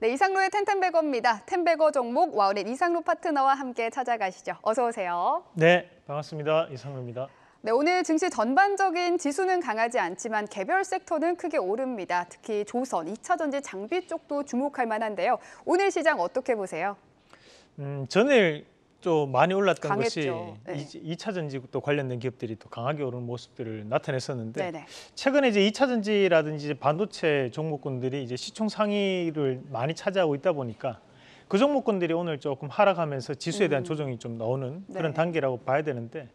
네, 이상로의 텐텐베거입니다. 텐베거 종목 와우넷 이상로 파트너와 함께 찾아가시죠. 어서 오세요. 네, 반갑습니다. 이상로입니다. 네, 오늘 증시 전반적인 지수는 강하지 않지만 개별 섹터는 크게 오릅니다. 특히 조선, 이차전지 장비 쪽도 주목할 만한데요. 오늘 시장 어떻게 보세요? 음, 전일 좀 많이 올랐던 강했죠. 것이 네. 2차 전지 또 관련된 기업들이 또 강하게 오는 모습들을 나타냈었는데 네네. 최근에 이제 2차 전지라든지 이제 반도체 종목군들이 이제 시총 상위를 많이 차지하고 있다 보니까 그 종목군들이 오늘 조금 하락하면서 지수에 대한 음. 조정이 좀 나오는 그런 네. 단계라고 봐야 되는데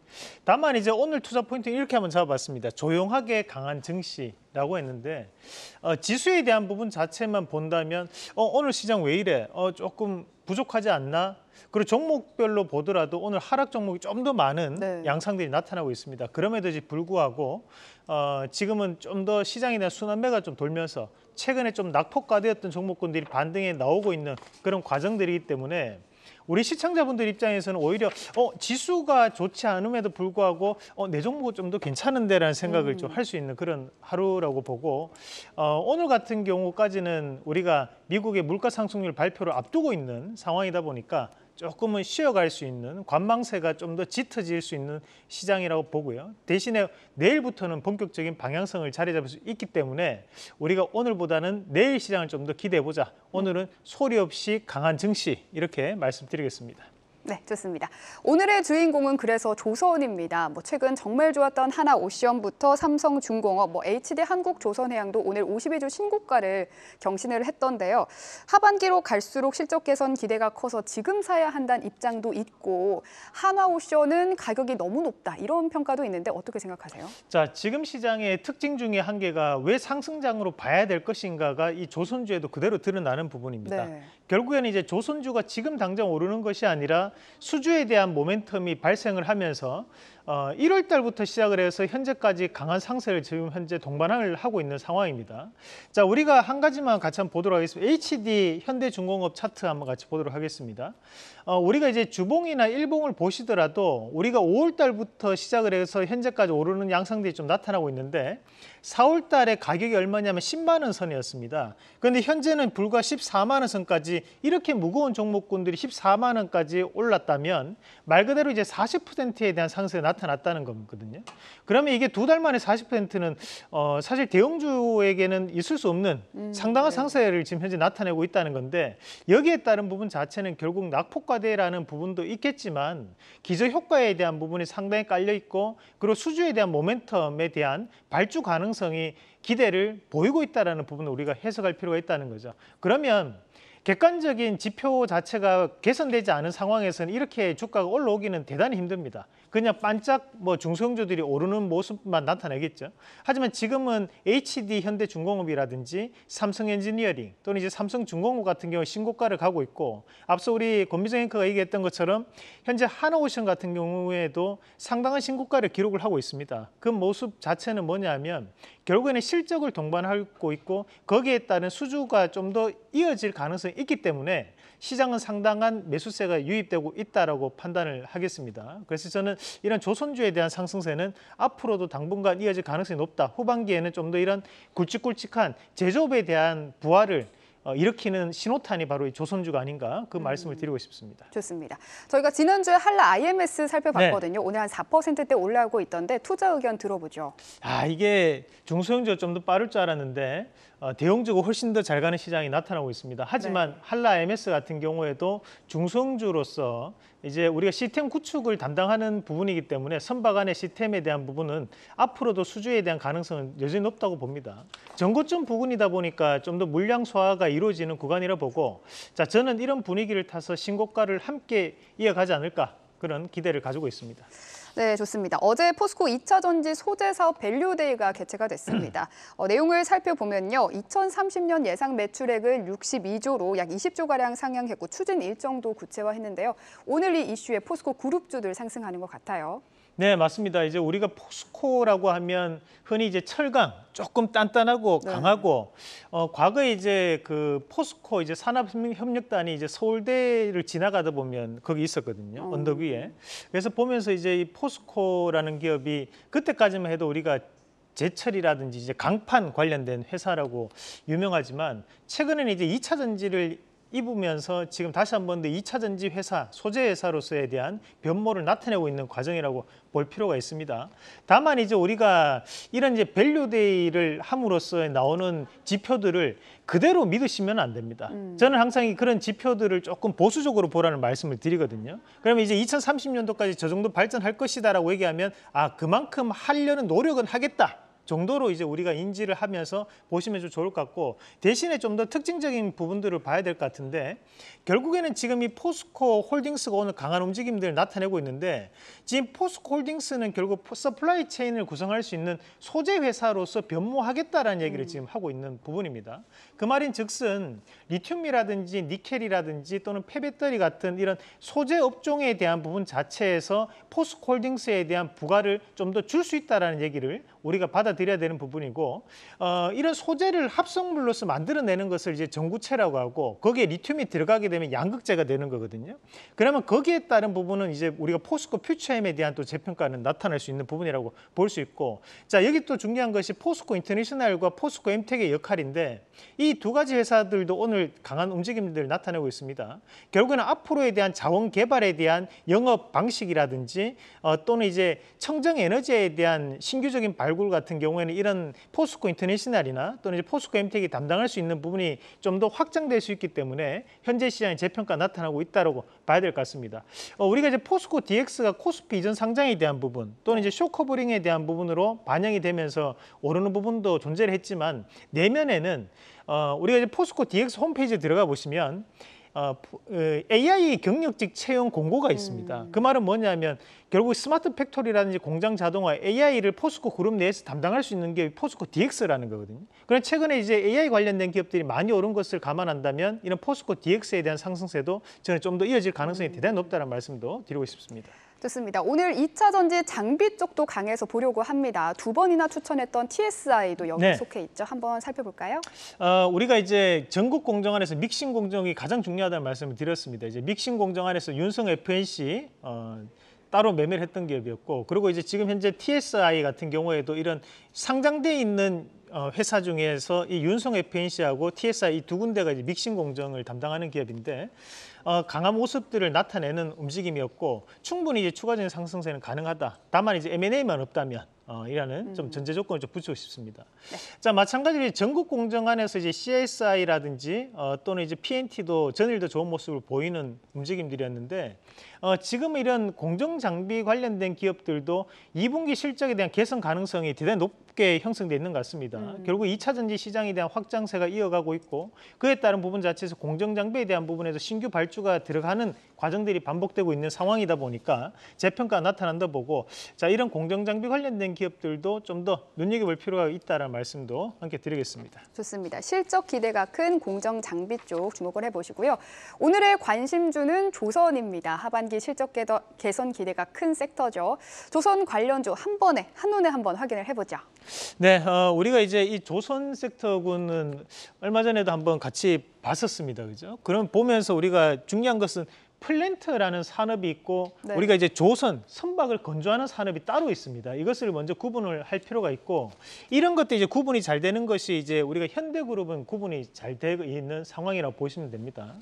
다만 이제 오늘 투자 포인트 이렇게 한번 잡아봤습니다. 조용하게 강한 증시라고 했는데 어, 지수에 대한 부분 자체만 본다면 어, 오늘 시장 왜 이래? 어, 조금 부족하지 않나? 그리고 종목별로 보더라도 오늘 하락 종목이 좀 더 많은 네. 양상들이 나타나고 있습니다. 그럼에도 불구하고 어, 지금은 좀 더 시장에 대한 순환매가 좀 돌면서 최근에 좀 낙폭가되었던 종목군들이 반등에 나오고 있는 그런 과정들이기 때문에 우리 시청자분들 입장에서는 오히려 어 지수가 좋지 않음에도 불구하고 어내 종목 좀더 괜찮은데라는 생각을 음. 좀할 수 있는 그런 하루라고 보고 어 오늘 같은 경우까지는 우리가 미국의 물가 상승률 발표를 앞두고 있는 상황이다 보니까 조금은 쉬어갈 수 있는 관망세가 좀 더 짙어질 수 있는 시장이라고 보고요. 대신에 내일부터는 본격적인 방향성을 자리 잡을 수 있기 때문에 우리가 오늘보다는 내일 시장을 좀 더 기대해보자. 오늘은 소리 없이 강한 증시 이렇게 말씀드리겠습니다. 네, 좋습니다. 오늘의 주인공은 그래서 조선입니다. 뭐 최근 정말 좋았던 하나 오션부터 삼성중공업, 뭐 HD 한국조선해양도 오늘 52주 신고가를 경신을 했던데요. 하반기로 갈수록 실적 개선 기대가 커서 지금 사야 한다는 입장도 있고 하나 오션은 가격이 너무 높다 이런 평가도 있는데 어떻게 생각하세요? 자, 지금 시장의 특징 중에 한 개가 왜 상승장으로 봐야 될 것인가가 이 조선주에도 그대로 드러나는 부분입니다. 네. 결국에는 이제 조선주가 지금 당장 오르는 것이 아니라 수주에 대한 모멘텀이 발생을 하면서 어, 1월 달부터 시작을 해서 현재까지 강한 상세를 지금 현재 동반을 하고 있는 상황입니다. 자, 우리가 한 가지만 같이 한번 보도록 하겠습니다. HD 현대중공업 차트 한번 같이 보도록 하겠습니다. 어, 우리가 이제 주봉이나 일봉을 보시더라도 우리가 5월 달부터 시작을 해서 현재까지 오르는 양상들이 좀 나타나고 있는데 4월 달에 가격이 얼마냐면 10만 원 선이었습니다. 그런데 현재는 불과 14만 원 선까지 이렇게 무거운 종목군들이 14만 원까지 올랐다면 말 그대로 이제 40%에 대한 상승이 나타났다는 거거든요. 그러면 이게 두 달 만에 40%는 어 사실 대형주에게는 있을 수 없는 음, 상당한 네. 상세를 지금 현재 나타내고 있다는 건데 여기에 따른 부분 자체는 결국 낙폭과대라는 부분도 있겠지만 기저 효과에 대한 부분이 상당히 깔려 있고 그리고 수주에 대한 모멘텀에 대한 발주 가능 가능성이 기대를 보이고 있다는 부분을 우리가 해석할 필요가 있다는 거죠. 그러면 객관적인 지표 자체가 개선되지 않은 상황에서는 이렇게 주가가 올라오기는 대단히 힘듭니다. 그냥 반짝 뭐 중소형주들이 오르는 모습만 나타내겠죠. 하지만 지금은 HD 현대중공업이라든지 삼성엔지니어링 또는 이제 삼성중공업 같은 경우 신고가를 가고 있고 앞서 우리 권미정 앵커가 얘기했던 것처럼 현재 한오션 같은 경우에도 상당한 신고가를 기록을 하고 있습니다. 그 모습 자체는 뭐냐면 결국에는 실적을 동반하고 있고 거기에 따른 수주가 좀 더 이어질 가능성이 있기 때문에 시장은 상당한 매수세가 유입되고 있다라고 판단을 하겠습니다. 그래서 저는 이런 조선주에 대한 상승세는 앞으로도 당분간 이어질 가능성이 높다. 후반기에는 좀 더 이런 굵직굵직한 제조업에 대한 부활을 어, 일으키는 신호탄이 바로 이 조선주가 아닌가 그 음. 말씀을 드리고 싶습니다. 좋습니다. 저희가 지난주에 한라 IMS 살펴봤거든요. 네. 오늘 한 4%대 올라오고 있던데 투자 의견 들어보죠. 아 이게 중소형주가 좀 더 빠를 줄 알았는데 어, 대형주가 훨씬 더 잘 가는 시장이 나타나고 있습니다. 하지만 네. 한라 MS 같은 경우에도 중성주로서 이제 우리가 시스템 구축을 담당하는 부분이기 때문에 선박 안의 시스템에 대한 부분은 앞으로도 수주에 대한 가능성은 여전히 높다고 봅니다. 전고점 부근이다 보니까 좀 더 물량 소화가 이루어지는 구간이라 보고 자 저는 이런 분위기를 타서 신고가를 함께 이어가지 않을까 그런 기대를 가지고 있습니다. 네, 좋습니다. 어제 포스코 2차 전지 소재 사업 밸류데이가 개최가 됐습니다. 어, 내용을 살펴보면요. 2030년 예상 매출액을 62조로 약 20조가량 상향했고 추진 일정도 구체화했는데요. 오늘 이 이슈에 포스코 그룹주들 상승하는 것 같아요. 네, 맞습니다. 이제 우리가 포스코라고 하면 흔히 이제 철강, 조금 단단하고 네. 강하고 어, 과거에 이제 그 포스코 이제 산업협력단이 이제 서울대를 지나가다 보면 거기 있었거든요. 음. 언덕 위에. 그래서 보면서 이제 이 포스코라는 기업이 그때까지만 해도 우리가 제철이라든지 이제 강판 관련된 회사라고 유명하지만 최근에는 이제 이차 전지를 입으면서 지금 다시 한 번더 2차 전지 회사, 소재 회사로서에 대한 변모를 나타내고 있는 과정이라고 볼 필요가 있습니다. 다만 이제 우리가 이런 이제 밸류데이를 함으로써 나오는 지표들을 그대로 믿으시면 안 됩니다. 음. 저는 항상 그런 지표들을 조금 보수적으로 보라는 말씀을 드리거든요. 그러면 이제 2030년도까지 저 정도 발전할 것이다라고 얘기하면 아 그만큼 하려는 노력은 하겠다. 정도로 이제 우리가 인지를 하면서 보시면 좀 좋을 것 같고 대신에 좀 더 특징적인 부분들을 봐야 될 것 같은데 결국에는 지금 이 포스코 홀딩스가 오늘 강한 움직임들을 나타내고 있는데 지금 포스코 홀딩스는 결국 서플라이 체인을 구성할 수 있는 소재 회사로서 변모하겠다라는 음. 얘기를 지금 하고 있는 부분입니다. 그 말인 즉슨 리튬이라든지 니켈이라든지 또는 폐배터리 같은 이런 소재 업종에 대한 부분 자체에서 포스코 홀딩스에 대한 부가를 좀 더 줄 수 있다라는 얘기를 우리가 받아 받아들여야 되는 부분이고 어, 이런 소재를 합성물로서 만들어내는 것을 이제 전구체라고 하고 거기에 리튬이 들어가게 되면 양극재가 되는 거거든요. 그러면 거기에 따른 부분은 이제 우리가 포스코 퓨처엠에 대한 또 재평가는 나타날 수 있는 부분이라고 볼 수 있고 자 여기 또 중요한 것이 포스코 인터내셔널과 포스코 엠텍의 역할인데 이 두 가지 회사들도 오늘 강한 움직임들을 나타내고 있습니다. 결국에는 앞으로에 대한 자원 개발에 대한 영업 방식이라든지 어, 또는 이제 청정 에너지에 대한 신규적인 발굴 같은 경우에는 이런 포스코 인터내셔널이나 또는 이제 포스코 엠텍이 담당할 수 있는 부분이 좀 더 확장될 수 있기 때문에 현재 시장의 재평가 나타나고 있다고 봐야 될 것 같습니다. 어, 우리가 이제 포스코 DX가 코스피 이전 상장에 대한 부분 또는 이제 쇼커버링에 대한 부분으로 반영이 되면서 오르는 부분도 존재를 했지만 내면에는 어, 우리가 이제 포스코 DX 홈페이지에 들어가 보시면 어, 어, AI 경력직 채용 공고가 음. 있습니다. 음. 그 말은 뭐냐면 결국 스마트 팩토리라든지 공장 자동화 AI를 포스코 그룹 내에서 담당할 수 있는 게 포스코 DX라는 거거든요. 그럼 그러니까 최근에 이제 AI 관련된 기업들이 많이 오른 것을 감안한다면 이런 포스코 DX에 대한 상승세도 저는 좀 더 이어질 가능성이 음. 대단히 높다는 말씀도 드리고 싶습니다. 좋습니다. 오늘 2차 전지 장비 쪽도 강해서 보려고 합니다. 두 번이나 추천했던 TSI도 여기 네. 속해 있죠. 한번 살펴볼까요? 어, 우리가 이제 전국 공정 안에서 믹싱 공정이 가장 중요하다는 말씀을 드렸습니다. 이제 믹싱 공정 안에서 윤성 FNC 어, 따로 매매를 했던 기업이었고 그리고 이제 지금 현재 TSI 같은 경우에도 이런 상장돼 있는 어, 회사 중에서 이 윤성 FNC하고 TSI 이두 군데가 이제 믹싱 공정을 담당하는 기업인데 어, 강한 모습들을 나타내는 움직임이었고 충분히 이제 추가적인 상승세는 가능하다. 다만 이제 M&A만 없다면 어, 이라는 좀 음. 전제 조건을 좀 붙이고 싶습니다. 네. 자, 마찬가지로 전국 공정 안에서 이제 CSI라든지 어, 또는 이제 PNT도 전일도 좋은 모습을 보이는 움직임들이었는데 어, 지금 이런 공정 장비 관련된 기업들도 2분기 실적에 대한 개선 가능성이 대단히 높, 쉽게 형성돼 있는 것 같습니다. 음. 결국 2차 전지 시장에 대한 확장세가 이어가고 있고 그에 따른 부분 자체에서 공정 장비에 대한 부분에서 신규 발주가 들어가는 과정들이 반복되고 있는 상황이다 보니까 재평가 나타난다 보고 자 이런 공정 장비 관련된 기업들도 좀 더 눈여겨볼 필요가 있다라는 말씀도 함께 드리겠습니다. 좋습니다. 실적 기대가 큰 공정 장비 쪽 주목을 해보시고요. 오늘의 관심주는 조선입니다. 하반기 실적 개선 기대가 큰 섹터죠. 조선 관련주 한 번에 한눈에 한 번 확인을 해보죠. 네, 어, 우리가 이제 이 조선 섹터군은 얼마 전에도 한번 같이 봤었습니다. 그죠? 그럼 보면서 우리가 중요한 것은 플랜트라는 산업이 있고 네. 우리가 이제 조선, 선박을 건조하는 산업이 따로 있습니다. 이것을 먼저 구분을 할 필요가 있고 이런 것들 이제 구분이 잘 되는 것이 이제 우리가 현대그룹은 구분이 잘 되고 있는 상황이라고 보시면 됩니다.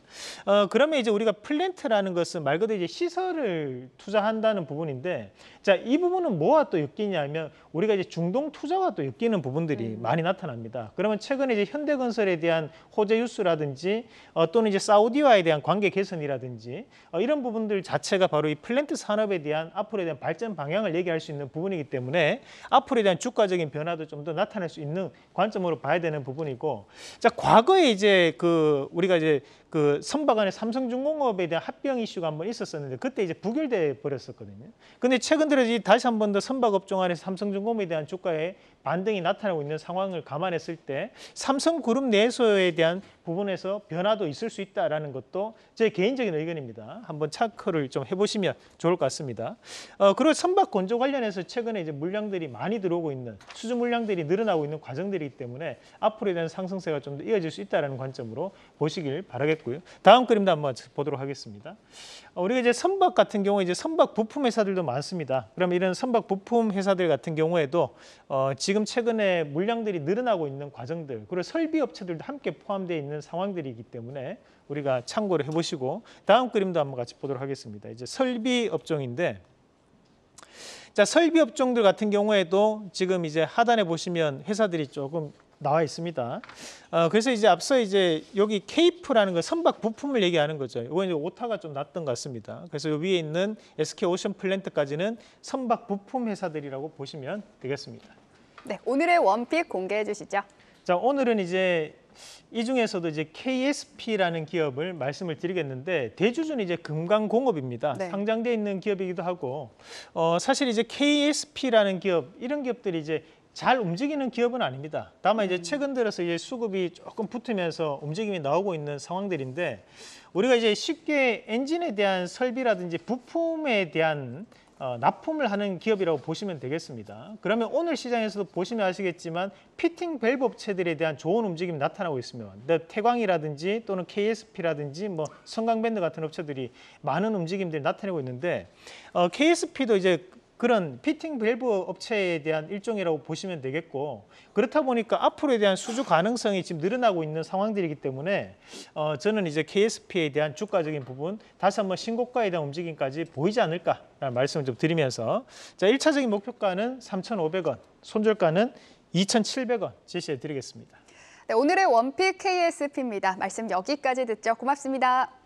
어, 그러면 이제 우리가 플랜트라는 것은 말 그대로 이제 시설을 투자한다는 부분인데 자, 이 부분은 뭐와 또 엮이냐면 우리가 이제 중동 투자와 또 엮이는 부분들이 음. 많이 나타납니다. 그러면 최근에 이제 현대건설에 대한 호재 뉴스라든지 어, 또는 이제 사우디와에 대한 관계 개선이라든지 어, 이런 부분들 자체가 바로 이 플랜트 산업에 대한 앞으로에 대한 발전 방향을 얘기할 수 있는 부분이기 때문에 앞으로에 대한 주가적인 변화도 좀 더 나타날 수 있는 관점으로 봐야 되는 부분이고 자 과거에 이제 그 우리가 이제 그 선박안에 삼성중공업에 대한 합병 이슈가 한 번 있었었는데 그때 이제 부결돼 버렸었거든요. 근데 최근 들어 다시 한 번 더 선박업종 안에 삼성중공업에 대한 주가의 반등이 나타나고 있는 상황을 감안했을 때 삼성그룹 내에서에 대한 부분에서 변화도 있을 수 있다라는 것도 제 개인적인 의견입니다. 한번 차크를 좀 해보시면 좋을 것 같습니다. 어, 그리고 선박 건조 관련해서 최근에 이제 물량들이 많이 들어오고 있는 수주 물량들이 늘어나고 있는 과정들이기 때문에 앞으로에 대한 상승세가 좀 더 이어질 수 있다는 관점으로 보시길 바라겠습니다. 되고요 다음 그림도 한번 보도록 하겠습니다. 어, 우리가 이제 선박 같은 경우에 이제 선박 부품 회사들도 많습니다. 그러면 이런 선박 부품 회사들 같은 경우에도 어, 지금 최근에 물량들이 늘어나고 있는 과정들 그리고 설비 업체들도 함께 포함되어 있는 상황들이기 때문에 우리가 참고를 해보시고 다음 그림도 한번 같이 보도록 하겠습니다. 이제 설비 업종인데 자 설비 업종들 같은 경우에도 지금 이제 하단에 보시면 회사들이 조금 나와 있습니다. 어, 그래서 이제 앞서 이제 여기 케이프라는 거 선박 부품을 얘기하는 거죠. 이건 이제 오타가 좀 났던 것 같습니다. 그래서 위에 있는 SK 오션 플랜트까지는 선박 부품 회사들이라고 보시면 되겠습니다. 네, 오늘의 원픽 공개해 주시죠. 자, 오늘은 이제 이 중에서도 이제 KSP라는 기업을 말씀을 드리겠는데 대주주는 이제 금강공업입니다. 네. 상장돼 있는 기업이기도 하고 어, 사실 이제 KSP라는 기업 이런 기업들이 이제 잘 움직이는 기업은 아닙니다. 다만 이제 최근 들어서 이제 수급이 조금 붙으면서 움직임이 나오고 있는 상황들인데 우리가 이제 쉽게 엔진에 대한 설비라든지 부품에 대한 어, 납품을 하는 기업이라고 보시면 되겠습니다. 그러면 오늘 시장에서도 보시면 아시겠지만 피팅 밸브 업체들에 대한 좋은 움직임이 나타나고 있습니다 뭐 태광이라든지 또는 KSP라든지 뭐 성강밴드 같은 업체들이 많은 움직임들이 나타내고 있는데 어, KSP도 이제 그런 피팅 밸브 업체에 대한 일종이라고 보시면 되겠고 그렇다 보니까 앞으로에 대한 수주 가능성이 지금 늘어나고 있는 상황들이기 때문에 어, 저는 이제 KSP에 대한 주가적인 부분 다시 한번 신고가에 대한 움직임까지 보이지 않을까라는 말씀을 좀 드리면서 자 1차적인 목표가는 3,500원, 손절가는 2,700원 제시해 드리겠습니다. 네, 오늘의 원픽 KSP입니다. 말씀 여기까지 듣죠. 고맙습니다.